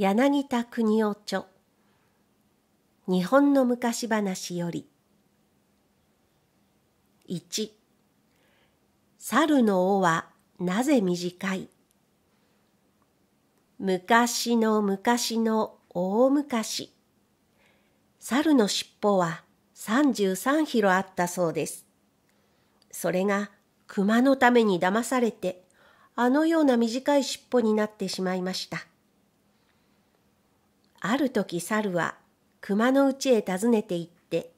柳田国夫著日本の昔話より1猿の尾はなぜ短い昔の昔の大昔猿の尻尾は33キロあったそうですそれが熊のために騙されてあのような短い尻尾になってしまいましたある時猿は熊のうちへ訪ねて行って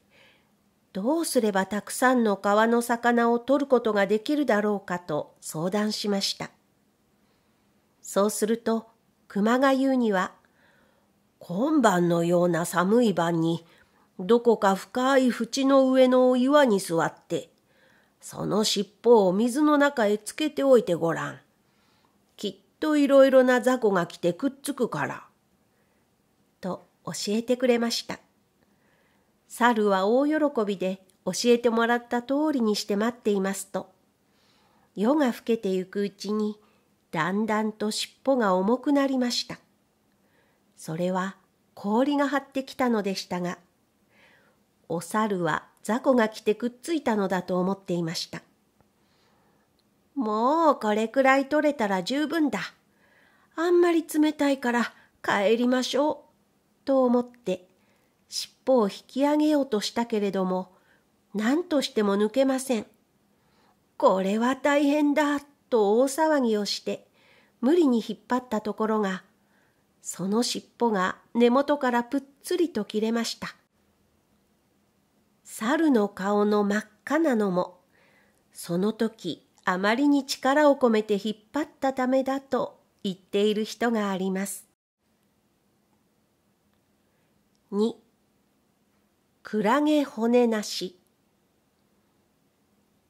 どうすればたくさんの川の魚を取ることができるだろうかと相談しましたそうすると熊が言うには今晩のような寒い晩にどこか深い縁の上の岩に座ってその尻尾を水の中へつけておいてごらんきっといろいろな雑魚が来てくっつくから。教えてくれました。猿は大喜びで教えてもらった通りにして待っていますと、夜が更けてゆくうちにだんだんと尻尾が重くなりました。それは氷が張ってきたのでしたが、お猿は雑魚が来てくっついたのだと思っていました。もうこれくらい取れたら十分だ。あんまり冷たいから帰りましょう。と思って尻尾を引き上げようとしたけれども何としても抜けません。これは大変だと大騒ぎをして無理に引っ張ったところがその尻尾が根元からぷっつりと切れました。猿の顔の真っ赤なのもその時あまりに力を込めて引っ張ったためだと言っている人があります。2クラゲ骨なし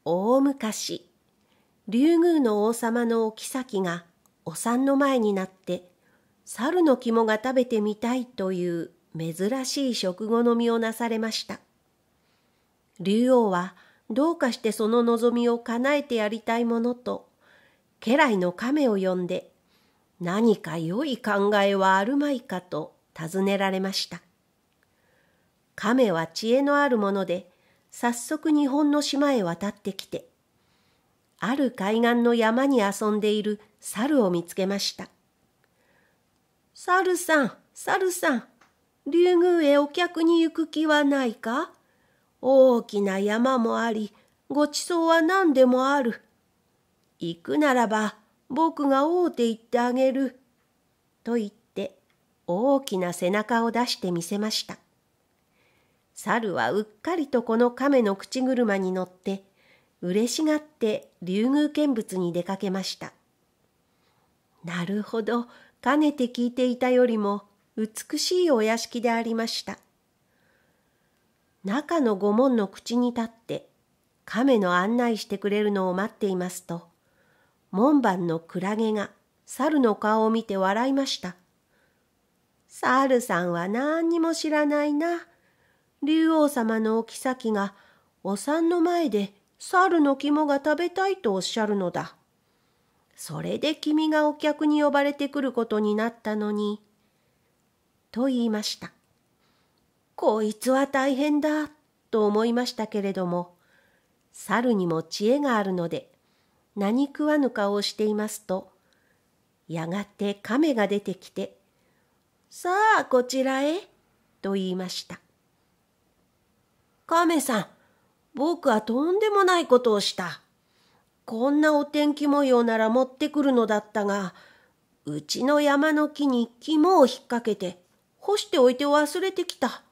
大昔竜宮の王様のお妃がお産の前になって猿の肝が食べてみたいという珍しい食後のみをなされました竜王はどうかしてその望みを叶えてやりたいものと家来の亀を呼んで何か良い考えはあるまいかと尋ねられました亀は知恵のあるもので、早速日本の島へ渡ってきて、ある海岸の山に遊んでいる猿を見つけました。猿さん、猿さん、竜宮へお客に行く気はないか大きな山もあり、ごちそうは何でもある。行くならば、僕が大手行ってあげる。と言って、大きな背中を出してみせました。猿はうっかりとこの亀の口車に乗って嬉しがって竜宮見物に出かけましたなるほどかねて聞いていたよりも美しいお屋敷でありました中の御門の口に立って亀の案内してくれるのを待っていますと門番のクラゲが猿の顔を見て笑いました。猿さんは何にも知らないな。竜王様のお妃がお産の前で猿の肝が食べたいとおっしゃるのだ。それで君がお客に呼ばれてくることになったのに。と言いました。こいつは大変だ、と思いましたけれども、猿にも知恵があるので、何食わぬ顔をしていますと、やがて亀が出てきて、さあこちらへ、と言いました。亀さん、僕はとんでもないことをした。こんなお天気模様なら持ってくるのだったが、うちの山の木に肝を引っ掛けて、干しておいて忘れてきた。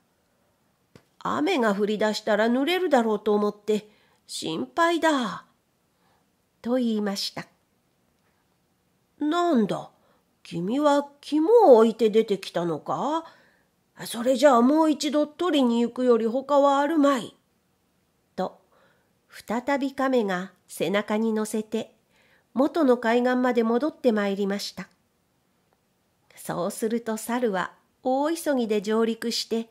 雨が降り出したら濡れるだろうと思って、心配だ。と言いました。なんだ、君は肝を置いて出てきたのかそれじゃあもう一度取りに行くより他はあるまい。と、再び亀が背中に乗せて、元の海岸まで戻ってまいりました。そうすると猿は大急ぎで上陸して、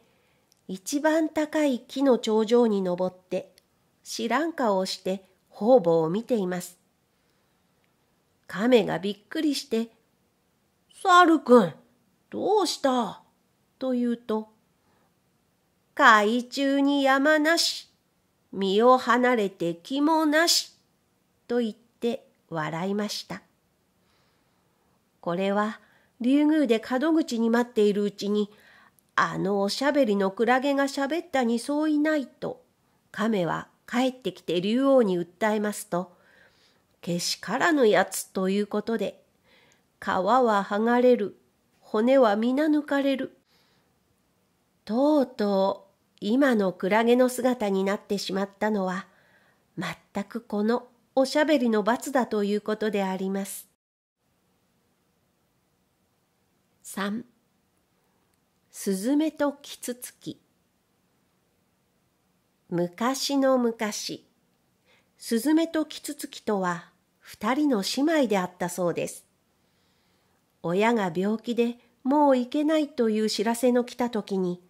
一番高い木の頂上に登って、知らん顔をして方々を見ています。亀がびっくりして、猿くん、どうしたと言うと、海中に山なし、身を離れて肝もなし、と言って笑いました。これは竜宮で門口に待っているうちに、あのおしゃべりのクラゲがしゃべったにそういないと、亀は帰ってきて竜王に訴えますと、けしからぬやつということで、皮は剥がれる、骨は皆抜かれる、とうとう今のクラゲの姿になってしまったのは、全くこのおしゃべりの罰だということであります。3スズメとキツツキ昔の昔スズメとキツツキとは二人の姉妹であったそうです。親が病気でもう行けないという知らせの来た時に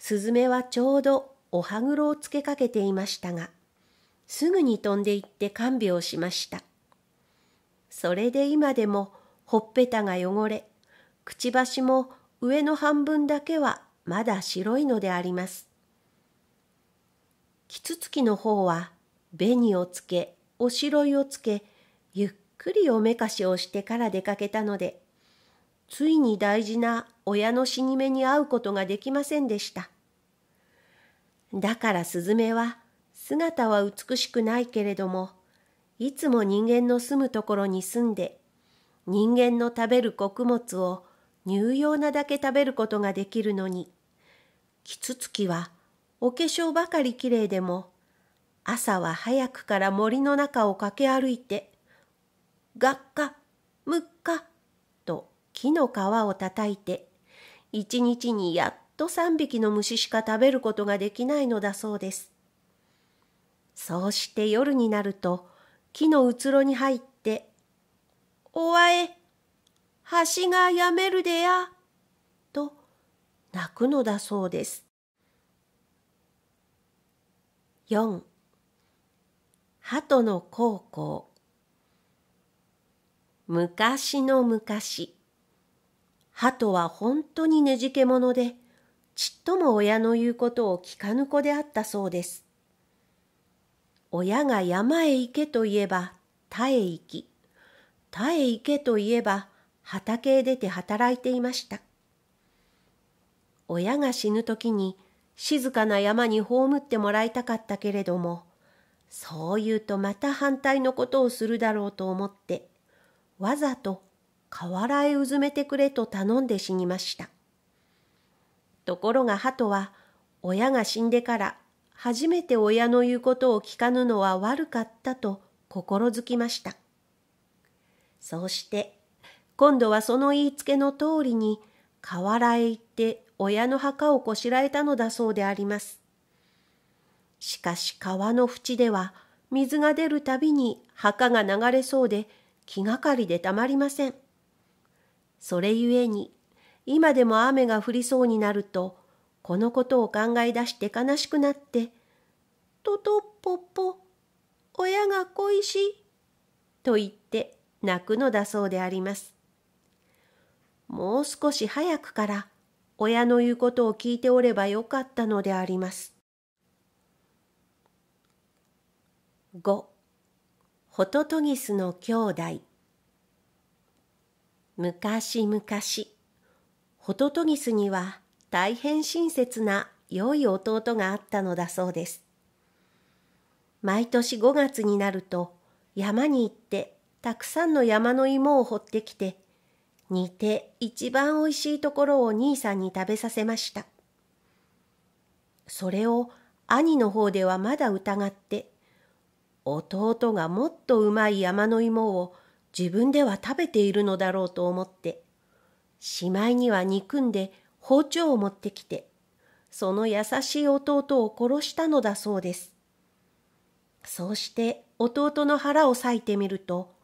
スズメはちょうどお歯黒をつけかけていましたが、すぐに飛んで行って看病しました。それで今でもほっぺたが汚れ、くちばしも上の半分だけはまだ白いのであります。キツツキの方は紅をつけ、おしろいをつけ、ゆっくりおめかしをしてから出かけたので、ついに大事な親の死に目に会うことができませんでした。だからスズメは姿は美しくないけれども、いつも人間の住むところに住んで、人間の食べる穀物を乳用なだけ食べることができるのに、キツツキはお化粧ばかりきれいでも、朝は早くから森の中を駆け歩いて、がっか、むっか、木の皮をたたいて、一日にやっと3匹の虫しか食べることができないのだそうです。そうして夜になると、木のうつろに入って、おわえ、橋がやめるでや、と泣くのだそうです。4鳩の高校昔の昔鳩は本当にねじけ者で、ちっとも親の言うことを聞かぬ子であったそうです。親が山へ行けと言えば田へ行き、田へ行けと言えば畑へ出て働いていました。親が死ぬ時に静かな山に葬ってもらいたかったけれども、そう言うとまた反対のことをするだろうと思って、わざと河原へうずめてくれと頼んで死にました。ところが鳩は、親が死んでから初めて親の言うことを聞かぬのは悪かったと心づきました。そうして、今度はその言いつけの通りに、河原へ行って親の墓をこしらえたのだそうであります。しかし川の淵では、水が出るたびに墓が流れそうで、気がかりでたまりません。それゆえに、今でも雨が降りそうになると、このことを考え出して悲しくなって、ととっぽっぽ、親が恋しい、と言って泣くのだそうであります。もう少し早くから親の言うことを聞いておればよかったのであります。5ホトトギスの兄弟昔々ホトトギスには大変親切な良い弟があったのだそうです。毎年5月になると山に行ってたくさんの山の芋を掘ってきて煮て一番おいしいところを兄さんに食べさせました。それを兄の方ではまだ疑って弟がもっとうまい山の芋を自分では食べているのだろうと思って、しまいには憎んで包丁を持ってきて、その優しい弟を殺したのだそうです。そうして弟の腹を裂いてみると、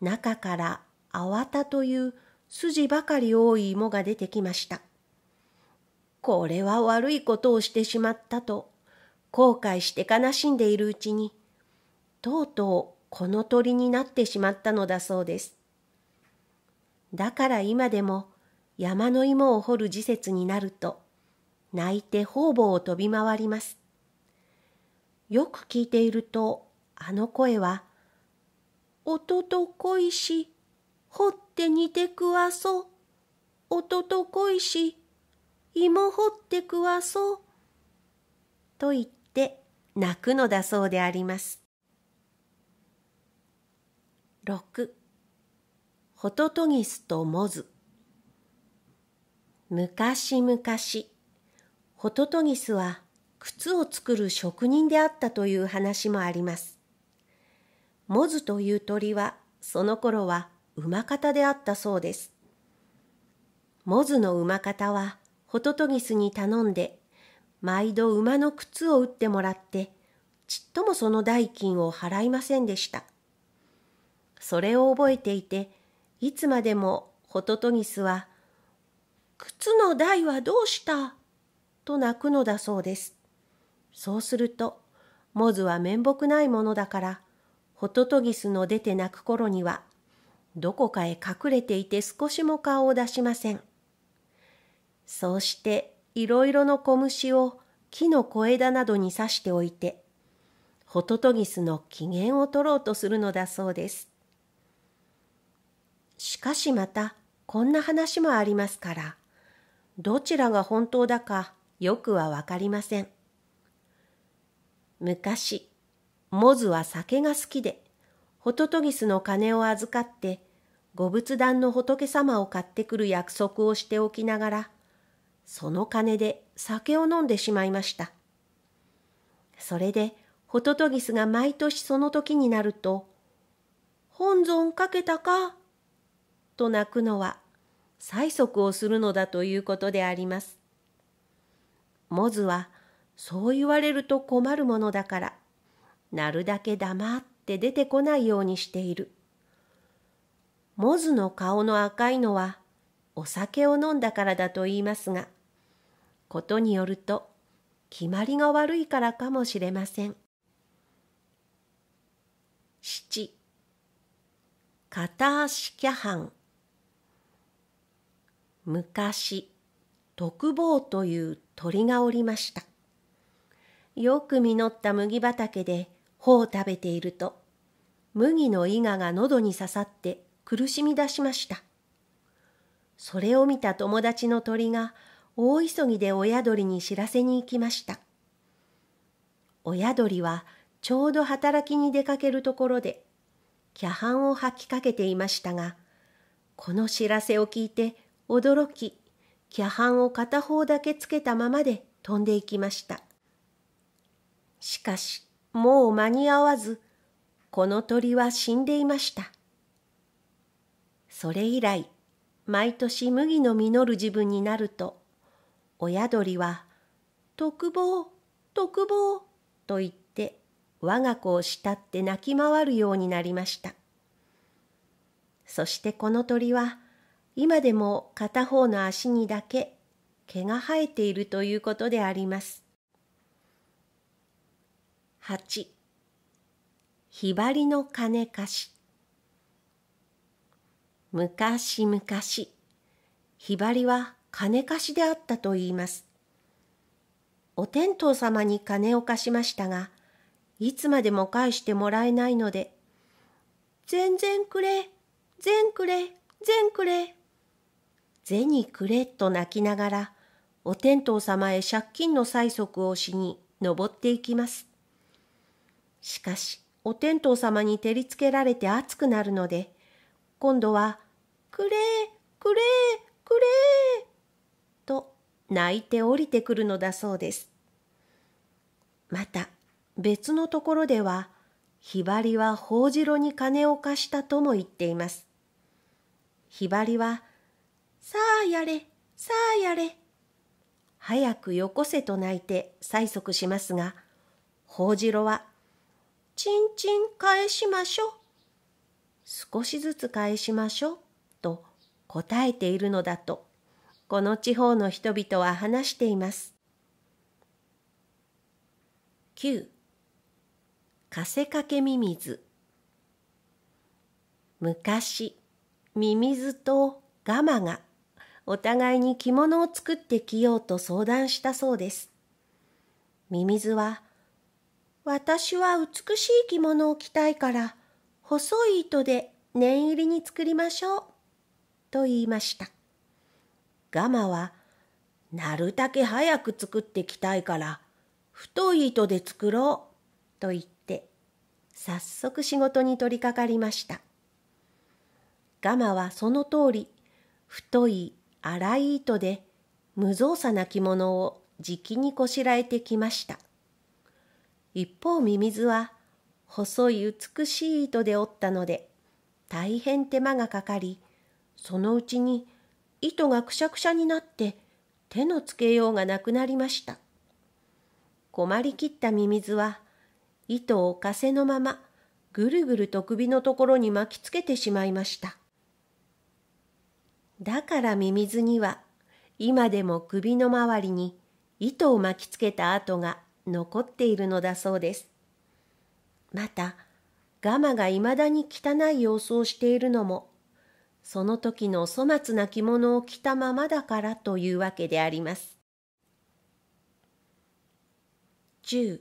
中からあわたという筋ばかり多い芋が出てきました。これは悪いことをしてしまったと後悔して悲しんでいるうちに、とうとうこの鳥になってしまったのだそうです。だから今でも山の芋を掘る時節になると泣いて方々を飛び回ります。よく聞いているとあの声は「音と恋こいし掘って煮てくわそ」音ととこいし芋掘ってくわそう」と言って泣くのだそうであります。6ホトトギスとモズ昔々ホトトギスは靴を作る職人であったという話もありますモズという鳥はその頃は馬方であったそうですモズの馬方はホトトギスに頼んで毎度馬の靴を打ってもらってちっともその代金を払いませんでしたそれを覚えていていつまでもホトトギスは「靴の台はどうした?」と泣くのだそうです。そうするとモズは面目ないものだからホトトギスの出て泣く頃にはどこかへ隠れていて少しも顔を出しません。そうしていろいろの小虫を木の小枝などに刺しておいてホトトギスの機嫌を取ろうとするのだそうです。しかしまたこんな話もありますから、どちらが本当だかよくはわかりません。昔、モズは酒が好きで、ホトトギスの金を預かって、ご仏壇の仏様を買ってくる約束をしておきながら、その金で酒を飲んでしまいました。それで、ホトトギスが毎年その時になると、本尊かけたかと泣くのは催促をするのだということであります。モズはそう言われると困るものだからなるだけ黙って出てこないようにしている。モズの顔の赤いのはお酒を飲んだからだと言いますが、ことによると決まりが悪いからかもしれません。七、片足キャハン。昔徳坊という鳥がおりましたよく実った麦畑で穂を食べていると麦の伊賀が喉に刺さって苦しみだしましたそれを見た友達の鳥が大急ぎで親鳥に知らせに行きました親鳥はちょうど働きに出かけるところで、キャハンを吐きかけていましたが、この知らせを聞いて驚き、キャハンを片方だけつけたままで飛んでいきました。しかし、もう間に合わず、この鳥は死んでいました。それ以来、毎年麦の実る自分になると、親鳥は、特防、特防と言って我が子を慕って泣き回るようになりました。そしてこの鳥は、今でも片方の足にだけ毛が生えているということであります。8ひばりの金貸し昔々ひばりは金貸しであったと言います。お天道様に金を貸しましたが、いつまでも返してもらえないので、全然くれ、全くれ、全くれ、銭くれと泣きながら、お天道様へ借金の催促をしに登っていきます。しかし、お天道様に照りつけられて熱くなるので、今度は、くれくれくれと泣いて降りてくるのだそうです。また、別のところでは、ひばりはほうじろに金を貸したとも言っています。ひばりはさあやれ、さあやれ。早くよこせと泣いて催促しますが、宝次郎は、ちんちん返しましょ。少しずつ返しましょ。と答えているのだと、この地方の人々は話しています。9かせかけミミズ昔ミミズとガマがお互いに着物を作ってきようと相談したそうです。ミミズは、私は美しい着物を着たいから、細い糸で念入りに作りましょう。と言いました。ガマは、なるだけ早く作ってきたいから、太い糸で作ろう。と言って、早速仕事に取り掛かりました。ガマはその通り、太い粗い糸で無造作な着物をじきにこしらえてきました。一方ミミズは細い美しい糸で織ったので大変手間がかかりそのうちに糸がくしゃくしゃになって手のつけようがなくなりました困りきったミミズは糸をかせのままぐるぐると首のところに巻きつけてしまいましただからミミズには今でも首の周りに糸を巻きつけた跡が残っているのだそうです。また、ガマがいまだに汚い様子をしているのも、その時の粗末な着物を着たままだからというわけであります。十。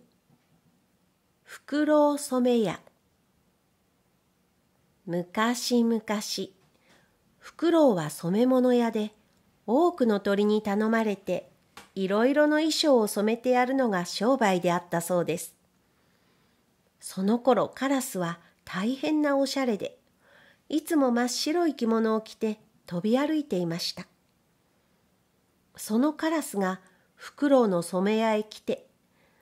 フクロウ染め屋昔々フクロウは染め物屋で多くの鳥に頼まれていろいろの衣装を染めてやるのが商売であったそうです。その頃カラスは大変なおしゃれでいつも真っ白い着物を着て飛び歩いていました。そのカラスがフクロウの染め屋へ来て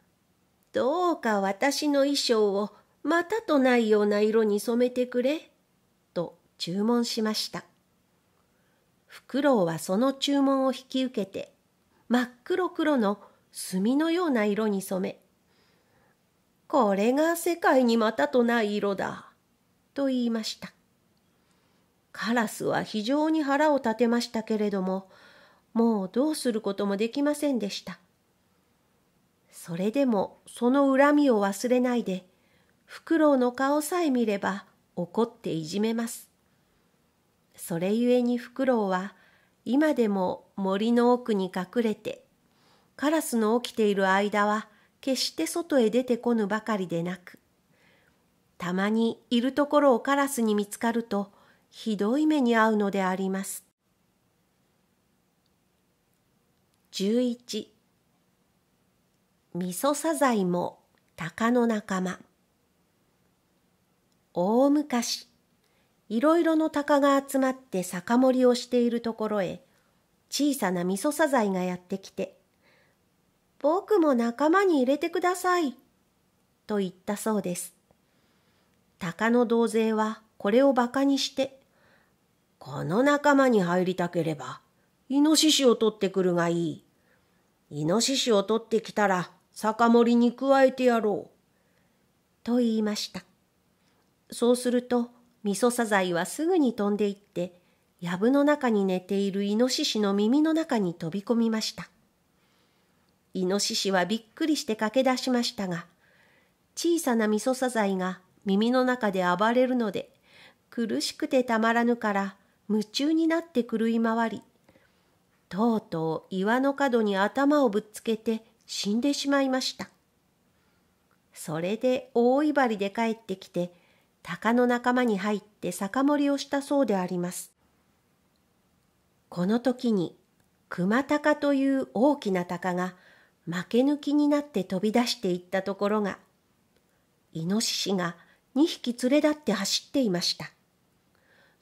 「どうか私の衣装をまたとないような色に染めてくれ」と注文しました。フクロウはその注文を引き受けて、真っ黒黒の墨のような色に染め、これが世界にまたとない色だ、と言いました。カラスは非常に腹を立てましたけれども、もうどうすることもできませんでした。それでもその恨みを忘れないで、フクロウの顔さえ見れば怒っていじめます。それゆえにフクロウは今でも森の奥に隠れてカラスの起きている間は決して外へ出てこぬばかりでなくたまにいるところをカラスに見つかるとひどい目に遭うのであります。11ミソサザイも鷹の仲間大昔いろいろの鷹が集まって酒盛りをしているところへ、小さな味噌サザエがやってきて、僕も仲間に入れてください、と言ったそうです。鷹の同勢はこれを馬鹿にして、この仲間に入りたければ、イノシシを取ってくるがいい。イノシシを取ってきたら、酒盛りに加えてやろう。と言いました。そうすると、味噌サザエはすぐに飛んでいって、藪の中に寝ているイノシシの耳の中に飛び込みました。イノシシはびっくりして駆け出しましたが、小さな味噌サザエが耳の中で暴れるので、苦しくてたまらぬから夢中になって狂い回り、とうとう岩の角に頭をぶつけて死んでしまいました。それで大いばりで帰ってきて、鷹の仲間に入って酒盛りをしたそうであります。この時に熊鷹という大きな鷹が負け抜きになって飛び出していったところが、イノシシが2匹連れ立って走っていました。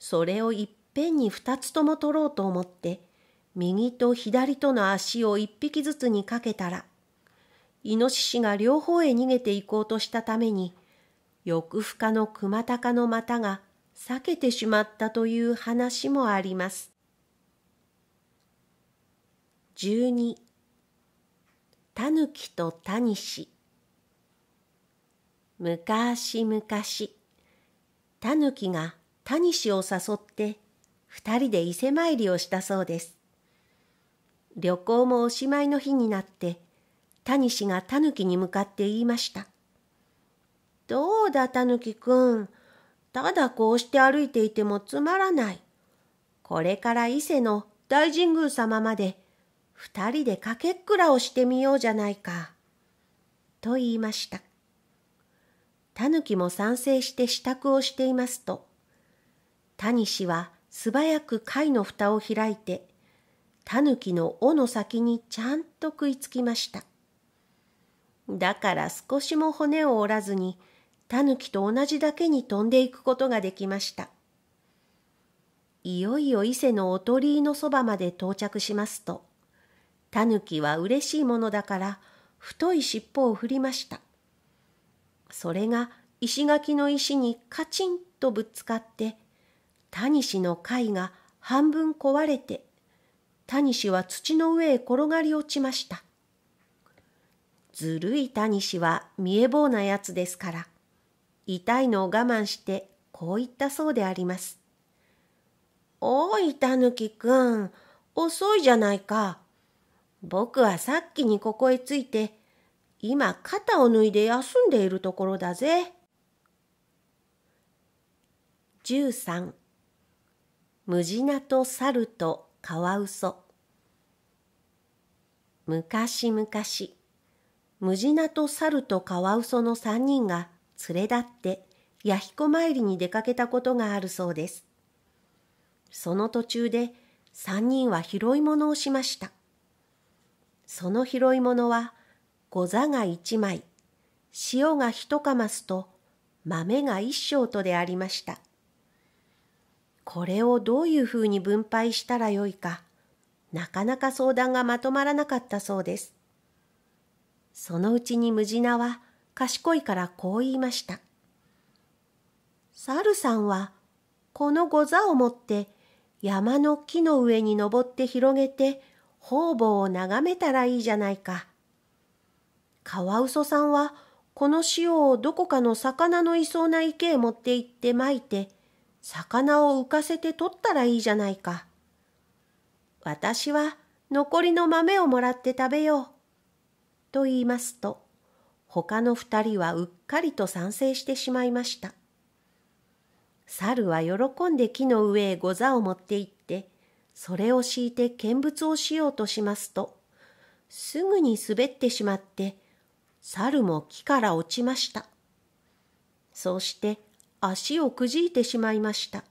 それをいっぺんに2つとも取ろうと思って、右と左との足を1匹ずつにかけたら、イノシシが両方へ逃げていこうとしたために、翌可の熊高の股が裂けてしまったという話もあります。12たぬきとタニし昔々タヌキがタニシを誘って二人で伊勢参りをしたそうです。旅行もおしまいの日になって、タニシがタヌキに向かって言いました。どうだ、たぬきくん。ただこうして歩いていてもつまらない。これから伊勢の大神宮様まで二人でかけっくらをしてみようじゃないか。と言いました。たぬきも賛成して支度をしていますと、谷氏は素早く貝の蓋を開いて、タヌキの尾の先にちゃんと食いつきました。だから少しも骨を折らずに、タヌキと同じだけに飛んでいくことができました。いよいよ伊勢のお鳥居のそばまで到着しますと、タヌキは嬉しいものだから太い尻尾を振りました。それが石垣の石にカチンとぶつかって、タニシの貝が半分壊れて、タニシは土の上へ転がり落ちました。ずるいタニシは見え棒なやつですから、痛いのを我慢してこう言ったそうであります。おい、たぬきくん、遅いじゃないか。僕はさっきにここへ着いて、今肩を脱いで休んでいるところだぜ。13ムジナと猿とカワウソ昔々ムジナと猿とカワウソの3人が連れ立って弥彦参りに出かけたことがあるそうです。その途中で三人は拾い物をしました。その拾い物は、ござが一枚、塩が一かますと、豆が一升とでありました。これをどういうふうに分配したらよいか、なかなか相談がまとまらなかったそうです。そのうちにむじなは、賢いからこう言いました。猿さんは、このござを持って、山の木の上に登って広げて、方々を眺めたらいいじゃないか。カワウソさんは、この塩をどこかの魚のいそうな池へ持って行って撒いて、魚を浮かせて取ったらいいじゃないか。私は残りの豆をもらって食べよう。と言いますと、他の二人はうっかりと賛成してしまいました。猿は喜んで木の上へござを持って行って、それを敷いて見物をしようとしますと、すぐに滑ってしまって、猿も木から落ちました。そうして足をくじいてしまいました。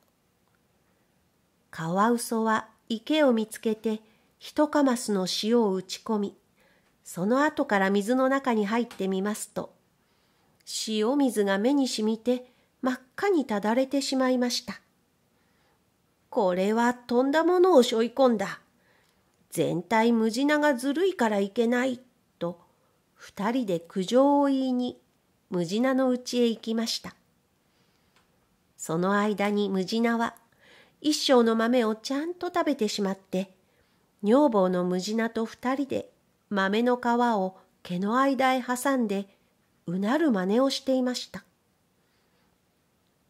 カワウソは池を見つけて、ヒカマスの塩を打ち込み、その後から水の中に入ってみますと、塩水が目にしみて真っ赤にただれてしまいました。これはとんだものを背負い込んだ。全体無地ながずるいからいけない、と、二人で苦情を言いに、無地なのうちへ行きました。その間に無地なは、一生の豆をちゃんと食べてしまって、女房の無地なと二人で豆の皮を毛の間へ挟んでうなる真似をしていました。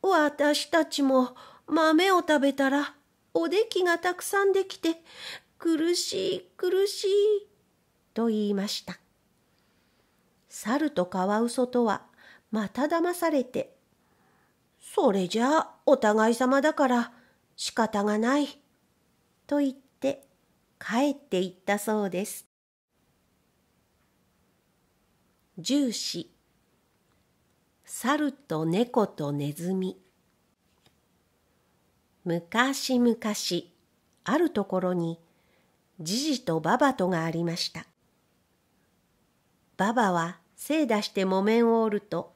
私たちも豆を食べたらおできがたくさんできて苦しい苦しいと言いました。猿とカワウソとはまた騙されて、それじゃあお互い様だから仕方がないと言って帰っていったそうです。重視猿と猫とネズミ昔々あるところにじじとばばとがありましたばばは精出して木綿を織ると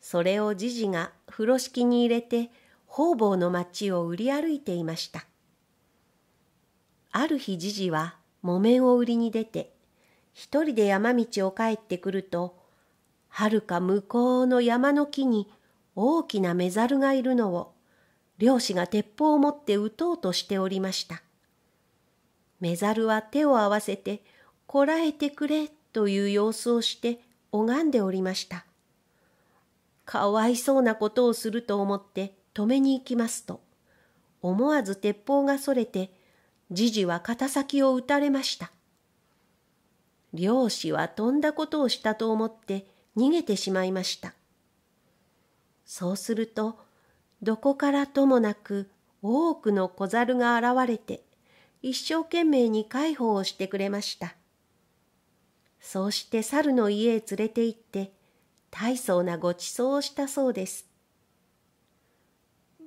それをじじが風呂敷に入れて方々の町を売り歩いていましたある日じじは木綿を売りに出て一人で山道を帰ってくると、はるか向こうの山の木に大きなメザルがいるのを、漁師が鉄砲を持って撃とうとしておりました。メザルは手を合わせて、こらえてくれという様子をして拝んでおりました。かわいそうなことをすると思って止めに行きますと、思わず鉄砲がそれて、じじは肩先を打たれました。漁師は飛んだことをしたと思って逃げてしまいました。そうすると、どこからともなく多くの小猿が現れて、一生懸命に介抱をしてくれました。そうして猿の家へ連れて行って、大層なごちそうをしたそうです。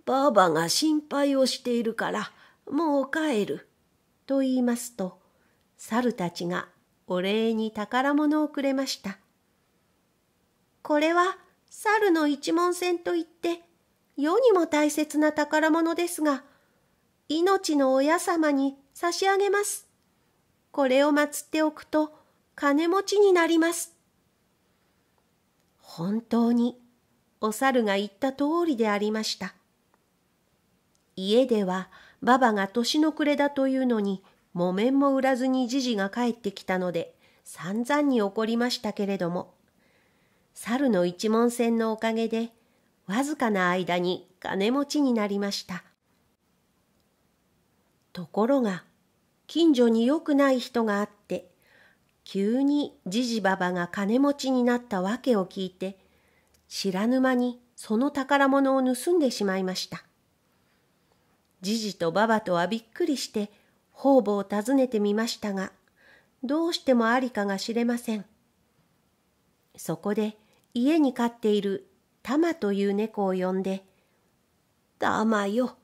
ばあばが心配をしているから、もう帰る。と言いますと、猿たちがお礼に宝物をくれました。これは猿の一文銭といって世にも大切な宝物ですが、命の親様に差し上げます。これを祀っておくと金持ちになります。本当にお猿が言った通りでありました。家ではばばが年の暮れだというのに木綿も売らずにじじが帰ってきたので、散々に怒りましたけれども、猿の一文銭のおかげで、わずかな間に金持ちになりました。ところが、近所に良くない人があって、急にじじばばが金持ちになった訳を聞いて、知らぬ間にその宝物を盗んでしまいました。じじとばばとはびっくりして方々を訪ねてみましたが、どうしてもありかが知れません。そこで家に飼っているタマという猫を呼んで、タマよ、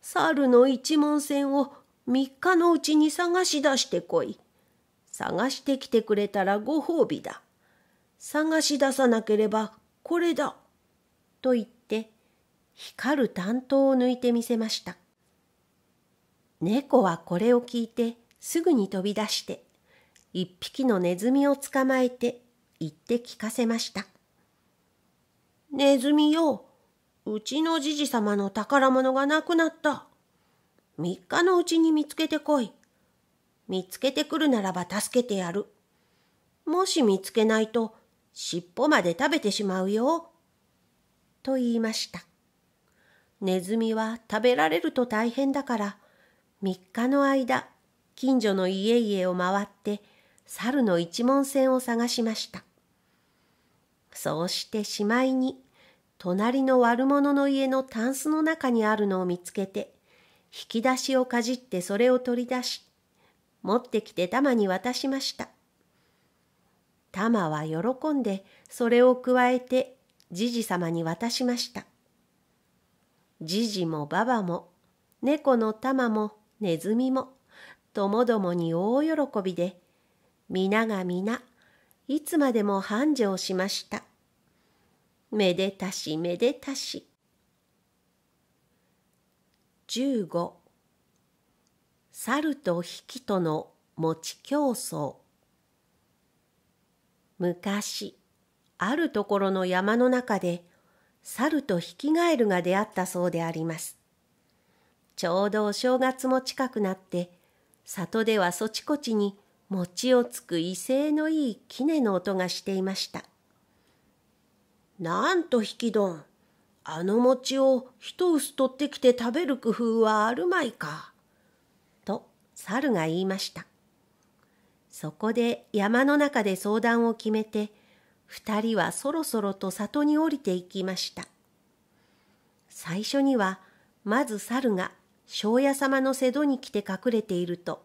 猿の一文銭を3日のうちに探し出してこい。探してきてくれたらご褒美だ。探し出さなければこれだ。と言って、光る担当を抜いてみせました。猫はこれを聞いてすぐに飛び出して一匹のネズミを捕まえて言って聞かせました。ネズミよ、うちのじじ様の宝物がなくなった。3日のうちに見つけてこい。見つけてくるならば助けてやる。もし見つけないと尻尾まで食べてしまうよ。と言いました。ネズミは食べられると大変だから3日の間、近所の家々を回って、猿の一文船を探しました。そうしてしまいに、隣の悪者の家のタンスの中にあるのを見つけて、引き出しをかじってそれを取り出し、持ってきてマに渡しました。マは喜んでそれを加えてじじ様に渡しました。じじもばばも猫のマもネズミも、ともどもに大喜びで、皆が皆、いつまでも繁盛しました。めでたしめでたし。十五。猿と引との餅競争。昔、あるところの山の中で、猿とヒキガエルが出会ったそうであります。ちょうどお正月も近くなって里ではそちこちに餅をつく威勢のいい杵の音がしていましたなんと引きどんあの餅を一薄取ってきて食べる工夫はあるまいか」と猿が言いましたそこで山の中で相談を決めて二人はそろそろと里に降りていきました最初にはまず猿が庄屋様の瀬戸に来て隠れていると、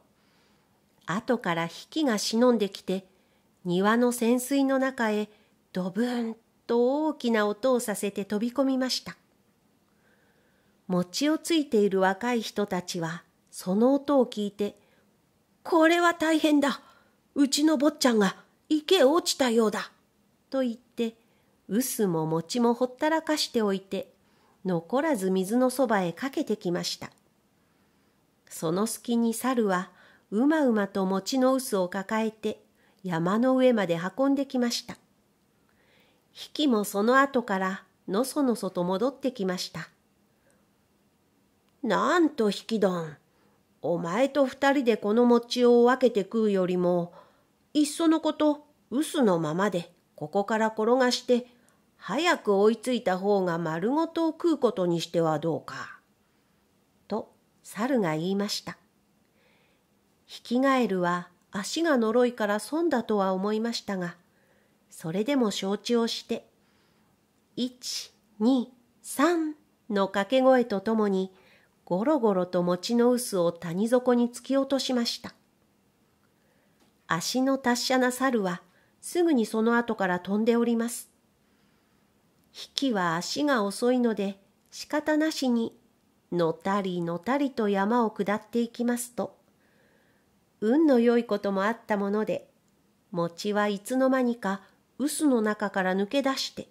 後から引きが忍んできて、庭の潜水の中へドブンと大きな音をさせて飛び込みました。餅をついている若い人たちは、その音を聞いて、これは大変だ。うちの坊ちゃんが池へ落ちたようだ。と言って、臼も餅もほったらかしておいて、残らず水のそばへかけてきました。その隙に猿はうまうまと餅の臼を抱えて山の上まで運んできました。引きもその後からのそのそと戻ってきました。なんと引きどん、お前と二人でこの餅を分けて食うよりも、いっそのこと、臼のままで、ここから転がして、早く追いついた方が丸ごとを食うことにしてはどうか。猿が言いました。ヒキガエルは足が呪いから損だとは思いましたが、それでも承知をして、一、二、三の掛け声とともに、ゴロゴロと餅の臼を谷底に突き落としました。足の達者な猿は、すぐにその後から飛んでおります。引きは足が遅いので、仕方なしにのたりのたりと山を下っていきますと、運の良いこともあったもので、餅はいつの間にか臼の中から抜け出して、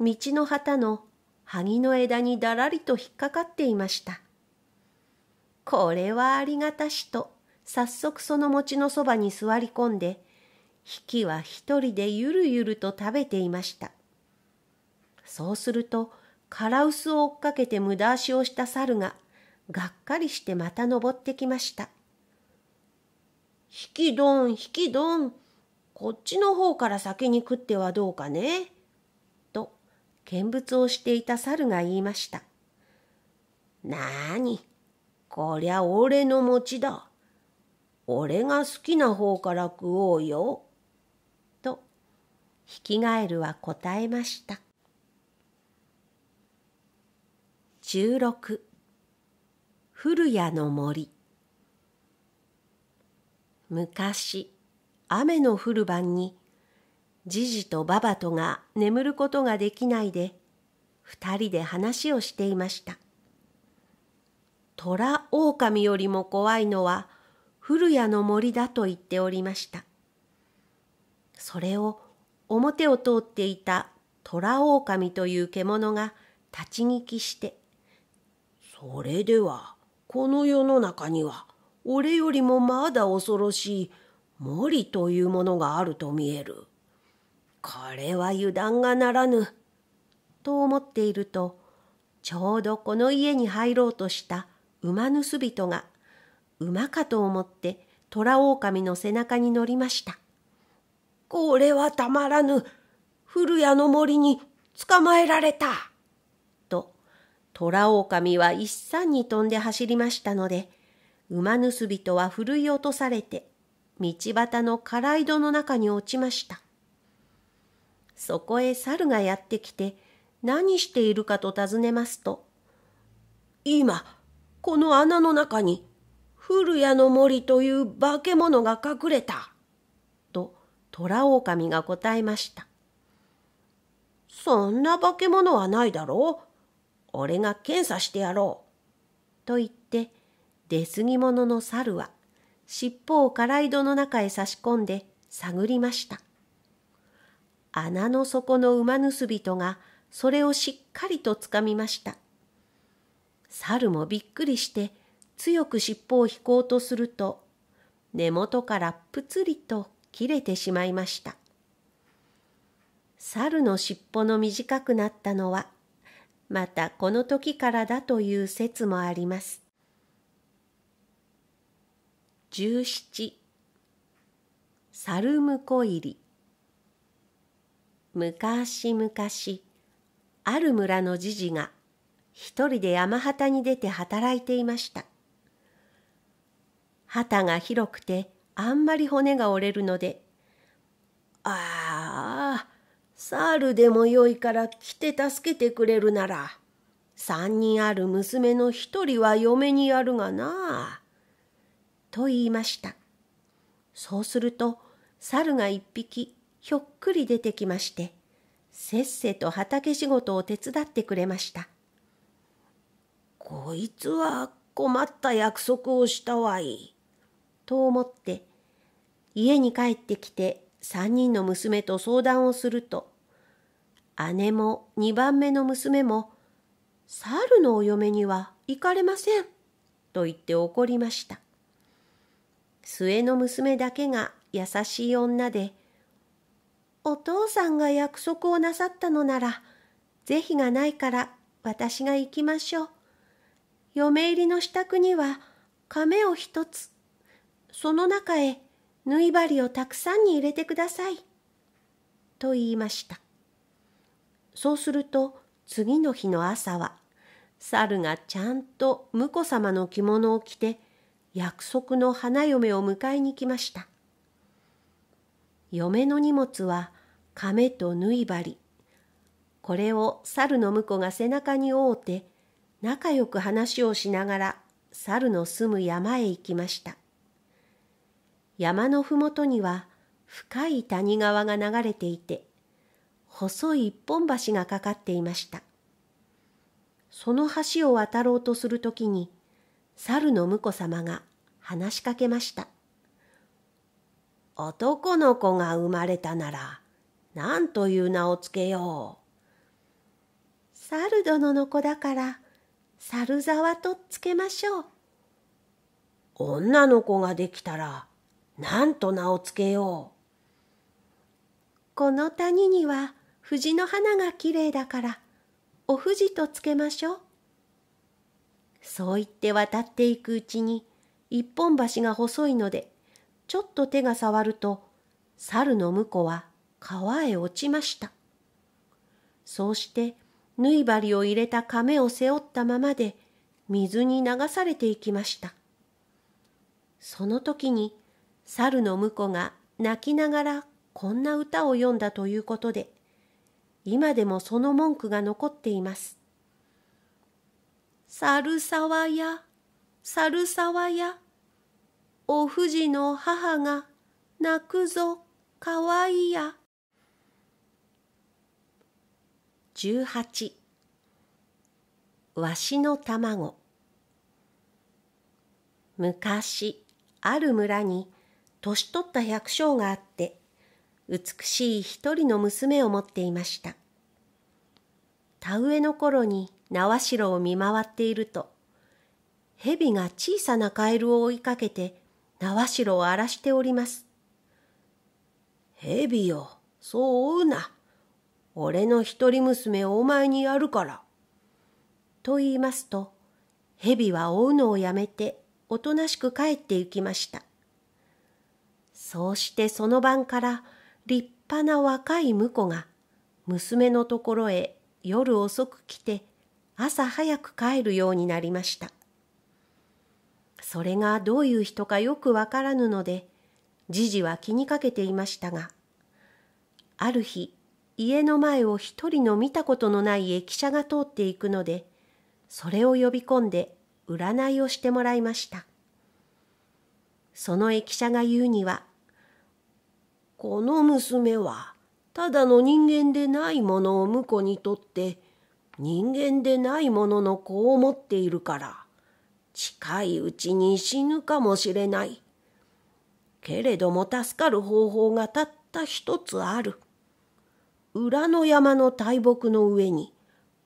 道の旗の萩の枝にだらりと引っかかっていました。これはありがたしと、早速その餅のそばに座り込んで、引きは一人でゆるゆると食べていました。そうすると、ウスを追っかけて無駄足をした猿が、がっかりしてまた登ってきました。引きどん、引きどん、こっちの方から先に食ってはどうかね。と、見物をしていた猿が言いました。なあに、こりゃ俺の餅だ。俺が好きな方から食おうよ。と、引きガエルは答えました。16古谷の森昔雨の降る晩にじじとばばとが眠ることができないで二人で話をしていました虎狼よりも怖いのは古谷の森だと言っておりましたそれを表を通っていた虎狼という獣が立ち聞きしてそれではこの世の中には俺よりもまだ恐ろしい森というものがあると見える。これは油断がならぬ。と思っているとちょうどこの家に入ろうとした馬盗人が馬かと思って虎狼の背中に乗りました。これはたまらぬ。古谷の森に捕まえられた。虎狼は一山に飛んで走りましたので、馬盗人はふるい落とされて、道端の空井戸の中に落ちました。そこへ猿がやってきて、何しているかと尋ねますと、今、この穴の中に、古谷の森という化け物が隠れた。と、虎狼が答えました。そんな化け物はないだろう。俺が検査してやろう。と言って、出過ぎ者の猿は、尻尾をからい戸の中へ差し込んで探りました。穴の底の馬盗人が、それをしっかりとつかみました。猿もびっくりして、強く尻尾を引こうとすると、根元からぷつりと切れてしまいました。猿の尻尾の短くなったのは、またこの時からだという説もあります。十七サルムコ入り昔々ある村のじじが一人で山旗に出て働いていました。旗が広くてあんまり骨が折れるので、ああ、サールでもよいから来て助けてくれるなら、三人ある娘の一人は嫁にやるがなと言いました。そうすると、猿が一匹ひょっくり出てきまして、せっせと畑仕事を手伝ってくれました。こいつは困った約束をしたわい。と思って、家に帰ってきて3人の娘と相談をすると、姉も2番目の娘も、猿のお嫁には行かれません、と言って怒りました。末の娘だけが優しい女で、お父さんが約束をなさったのなら、是非がないから私が行きましょう。嫁入りの支度には、亀を一つ、その中へ縫い針をたくさんに入れてください。と言いました。そうすると次の日の朝は猿がちゃんと婿様の着物を着て約束の花嫁を迎えに来ました。嫁の荷物は亀と縫い針。これを猿の婿が背中に覆うて仲良く話をしながら猿の住む山へ行きました。山のふもとには深い谷川が流れていて、細い一本橋がかかっていました。その橋を渡ろうとするときに、猿の婿様が話しかけました。男の子が生まれたなら、何という名をつけよう。猿殿の子だから、猿沢とつけましょう。女の子ができたら、何と名をつけよう。この谷には藤の花がきれいだから、お藤とつけましょう。そう言って渡っていくうちに、一本橋が細いので、ちょっと手が触ると、猿の婿は川へ落ちました。そうして、縫い針を入れた亀を背負ったままで、水に流されていきました。その時に、猿の婿が泣きながらこんな歌を詠んだということで、今でもその文句が残っています。猿沢や、猿沢や、お富士の母が泣くぞ、かわいや。18わしの卵昔ある村に年取った百姓があって、美しい一人の娘を持っていました。田植えの頃に縄代を見回っていると、蛇が小さなカエルを追いかけて縄代を荒らしております。蛇よ、そう追うな。俺の一人娘をお前にやるから。と言いますと、蛇は追うのをやめておとなしく帰って行きました。そうしてその晩から立派な若い婿が娘のところへ夜遅く来て朝早く帰るようになりました。それがどういう人かよくわからぬので、じじは気にかけていましたが、ある日、家の前を一人の見たことのない駅舎が通っていくので、それを呼び込んで占いをしてもらいました。その駅舎が言うには、この娘はただの人間でないものを婿にとって人間でないものの子を持っているから近いうちに死ぬかもしれない。けれども助かる方法がたった一つある。裏の山の大木の上に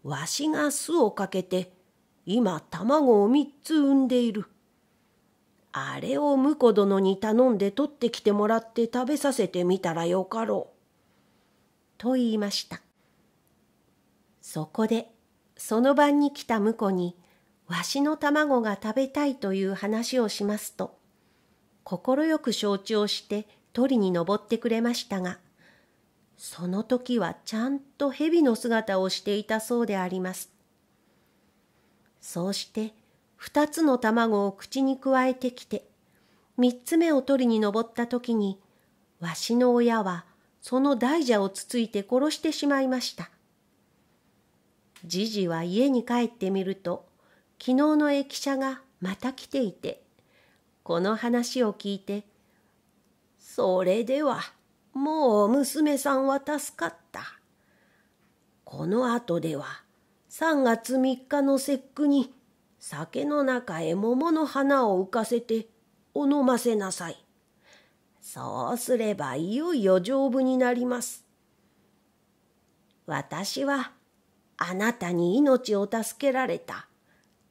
わしが巣をかけて今卵を三つ産んでいる。あれを婿殿に頼んで取ってきてもらって食べさせてみたらよかろう。と言いました。そこでその晩に来た婿にわしの卵が食べたいという話をしますと快く承知をして取りに登ってくれましたがその時はちゃんと蛇の姿をしていたそうであります。そうして二つの卵を口にくわえてきて、三つ目を取りに登った時に、わしの親はその大蛇をつついて殺してしまいました。じじは家に帰ってみると、昨日の駅舎がまた来ていて、この話を聞いて、それでは、もう娘さんは助かった。この後では、三月三日の節句に、酒の中へ桃の花を浮かせてお飲ませなさい。そうすればいよいよ丈夫になります。私はあなたに命を助けられた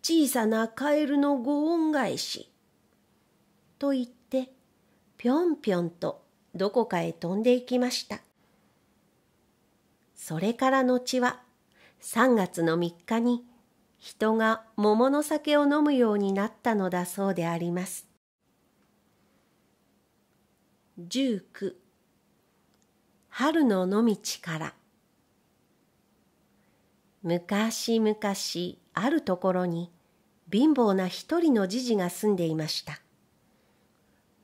小さなカエルのご恩返し。と言ってぴょんぴょんとどこかへ飛んでいきました。それから後は3月の3日に人が桃の酒を飲むようになったのだそうであります。十九春の野道から昔昔あるところに貧乏な一人のじじが住んでいました。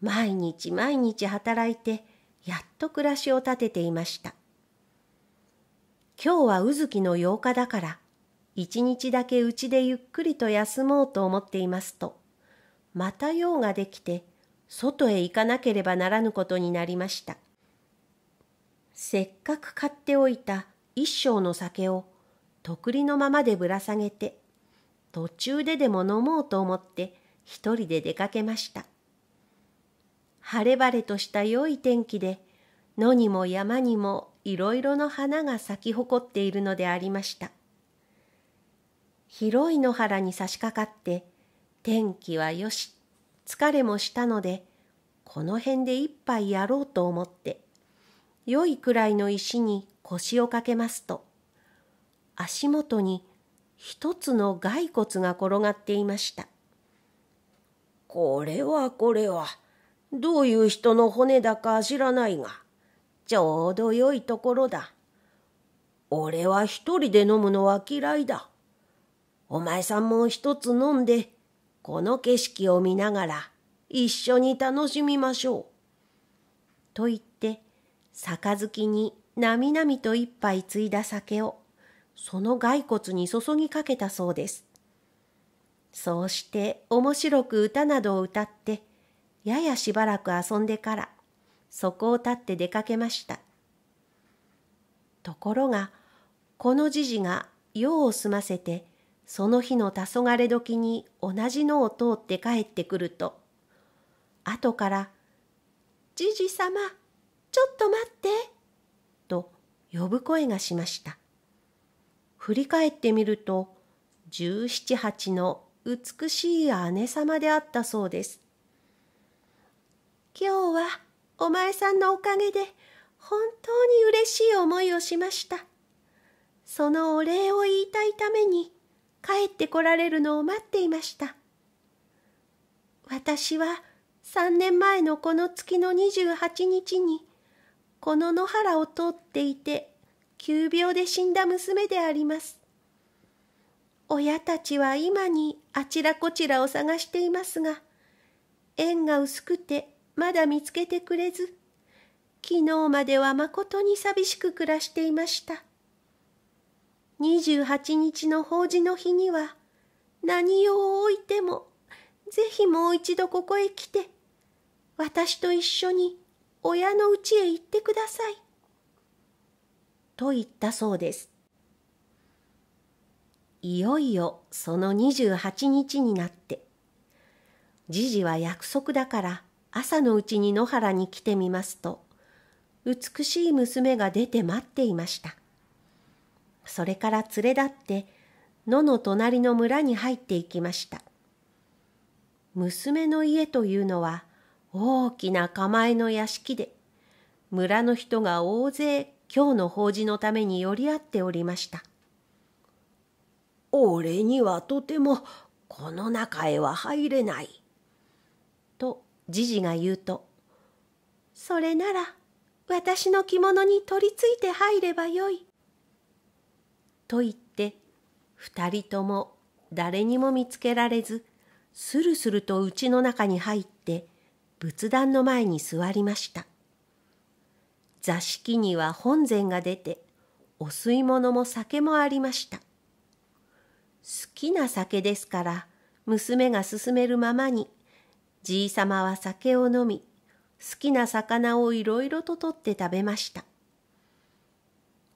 毎日毎日働いてやっと暮らしを立てていました。今日はうずきの八日だから一日だけうちでゆっくりと休もうと思っていますと、また用ができて、外へ行かなければならぬことになりました。せっかく買っておいた一升の酒を、とくりのままでぶら下げて、途中ででも飲もうと思って、一人で出かけました。晴れ晴れとした良い天気で、野にも山にもいろいろの花が咲き誇っているのでありました。広い野原に差し掛かって天気はよし疲れもしたのでこの辺で一杯やろうと思って良いくらいの石に腰をかけますと足元に一つの骸骨が転がっていましたこれはこれはどういう人の骨だか知らないがちょうど良いところだ俺は一人で飲むのは嫌いだお前さんも一つ飲んで、この景色を見ながら一緒に楽しみましょう。と言って、杯になみなみと一杯継いだ酒を、その骸骨に注ぎかけたそうです。そうして面白く歌などを歌って、ややしばらく遊んでから、そこを立って出かけました。ところが、このじじが用を済ませて、その日の黄昏時に同じのを通って帰ってくると後から「じじ様ちょっと待って」と呼ぶ声がしました振り返ってみると十七八の美しい姉様であったそうです今日はお前さんのおかげで本当に嬉しい思いをしましたそのお礼を言いたいために帰ってこられるのを待っていました。私は3年前のこの月の28日に、この野原を通っていて、急病で死んだ娘であります。親たちは今にあちらこちらを探していますが、縁が薄くてまだ見つけてくれず、昨日まではまことに寂しく暮らしていました。28日の法事の日には何を置いてもぜひもう一度ここへ来て私と一緒に親の家へ行ってください。と言ったそうです。いよいよその28日になって、じじは約束だから朝のうちに野原に来てみますと、美しい娘が出て待っていました。それから連れ立って野の隣の村に入っていきました娘の家というのは大きな構えの屋敷で村の人が大勢今日の法事のために寄り合っておりました俺にはとてもこの中へは入れない」とじじが言うと「それなら私の着物に取り付いて入ればよい」と言って二人とも誰にも見つけられずスルスルと家の中に入って仏壇の前に座りました座敷には本膳が出てお吸い物も酒もありました好きな酒ですから娘が勧めるままにじいさまは酒を飲み好きな魚をいろいろと取って食べました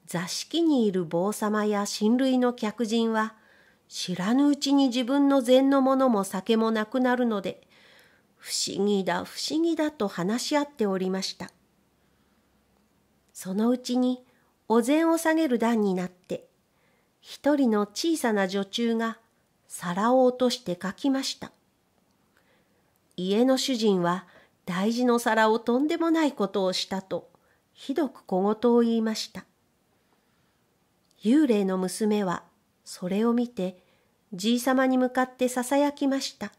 座敷にいる坊様や親類の客人は知らぬうちに自分の禅のものも酒もなくなるので不思議だ不思議だと話し合っておりましたそのうちにお膳を下げる段になって一人の小さな女中が皿を落として書きました家の主人は大事の皿をとんでもないことをしたとひどく小言を言いました幽霊の娘はそれを見てじいさまに向かってささやきました。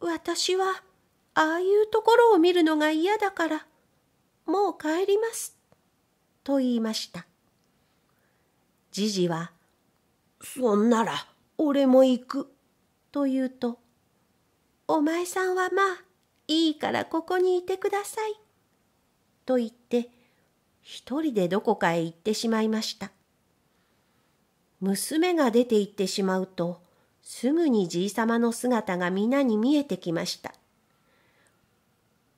私はああいうところを見るのが嫌だからもう帰ります。と言いました。じじはそんなら俺も行くと言うとお前さんはまあいいからここにいてくださいと言って一人でどこかへ行ってしまいました。娘が出て行ってしまうと、すぐにじいさまの姿が皆に見えてきました。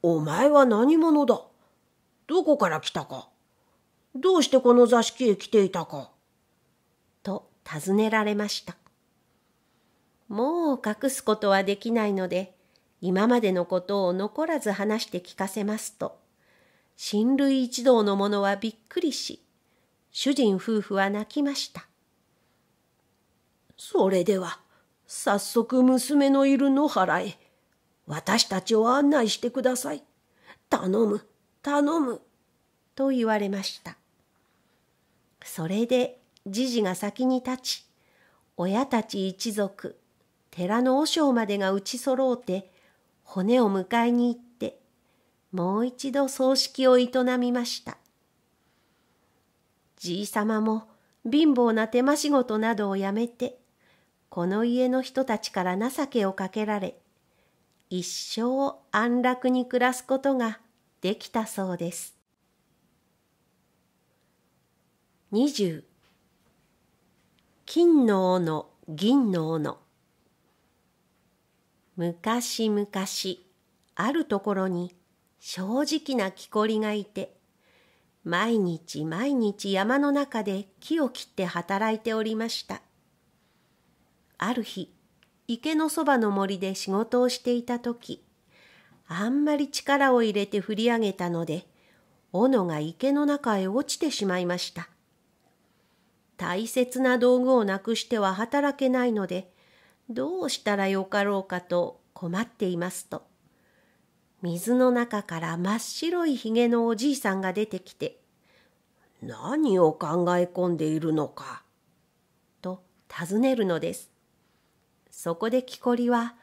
お前は何者だどこから来たかどうしてこの座敷へ来ていたかと尋ねられました。もう隠すことはできないので、今までのことを残らず話して聞かせますと、親類一同の者はびっくりし、主人夫婦は泣きました。それでは、早速娘のいる野原へ、私たちを案内してください。頼む、頼む、と言われました。それで、じじが先に立ち、親たち一族、寺の和尚までが打ち揃うて、骨を迎えに行った。もう一度葬式を営みました。じいさまも貧乏な手間仕事などをやめて、この家の人たちから情けをかけられ、一生安楽に暮らすことができたそうです。二十金の斧銀の斧昔々あるところに正直な木こりがいて、毎日毎日山の中で木を切って働いておりました。ある日、池のそばの森で仕事をしていた時、あんまり力を入れて振り上げたので、斧が池の中へ落ちてしまいました。大切な道具をなくしては働けないので、どうしたらよかろうかと困っていますと。水の中から真っ白いひげのおじいさんが出てきて「何を考え込んでいるのか」と尋ねるのです。そこで木こりは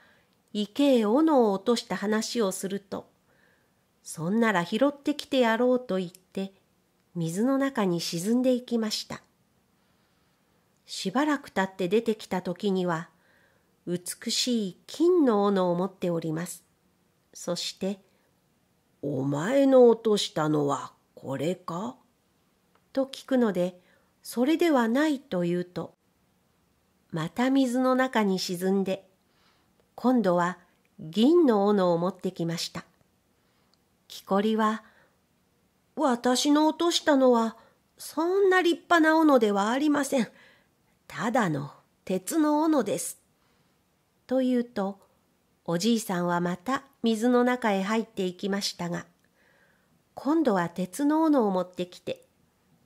池へ斧を落とした話をすると「そんなら拾ってきてやろう」と言って水の中に沈んでいきました。しばらくたって出てきた時には美しい金の斧を持っております。そして「お前の落としたのはこれか?」と聞くのでそれではないと言うとまた水の中に沈んで今度は銀の斧を持ってきました木こりは「私の落としたのはそんな立派な斧ではありませんただの鉄の斧です」と言うとおじいさんはまた水の中へ入っていきましたが、今度は鉄の斧を持ってきて、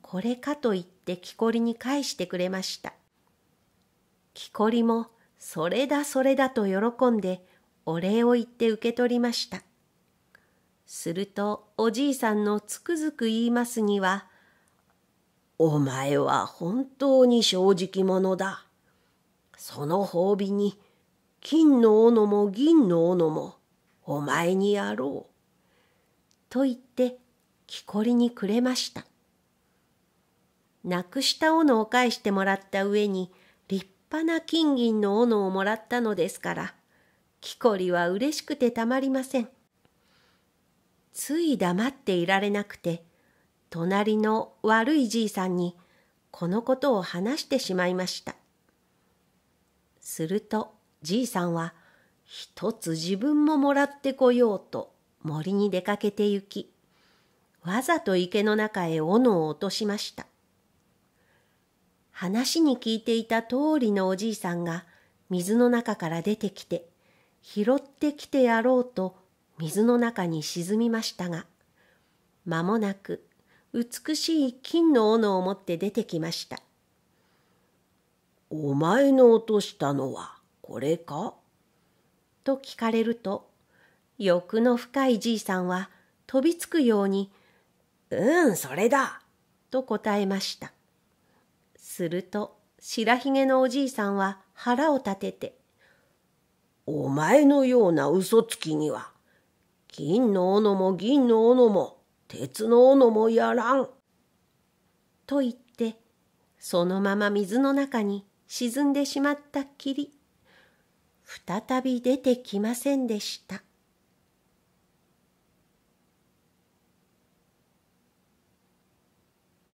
これかと言って木こりに返してくれました。木こりも、それだそれだと喜んで、お礼を言って受け取りました。すると、おじいさんのつくづく言いますには、お前は本当に正直者だ。その褒美に、金の斧も銀の斧も、お前にやろう。と言って木こりにくれました。なくした斧を返してもらった上に立派な金銀の斧をもらったのですから、木こりは嬉しくてたまりません。つい黙っていられなくて、隣の悪いじいさんにこのことを話してしまいました。するとじいさんは一つ自分ももらってこようと森に出かけて行き、わざと池の中へ斧を落としました。話に聞いていた通りのおじいさんが水の中から出てきて、拾ってきてやろうと水の中に沈みましたが、間もなく美しい金の斧を持って出てきました。お前の落としたのはこれかと聞かれると、欲の深いじいさんは飛びつくように、うん、それだと答えました。すると、白ひげのおじいさんは腹を立てて、お前のような嘘つきには、金の斧も銀の斧も鉄の斧もやらん。と言って、そのまま水の中に沈んでしまったきり。再び出てきませんでした。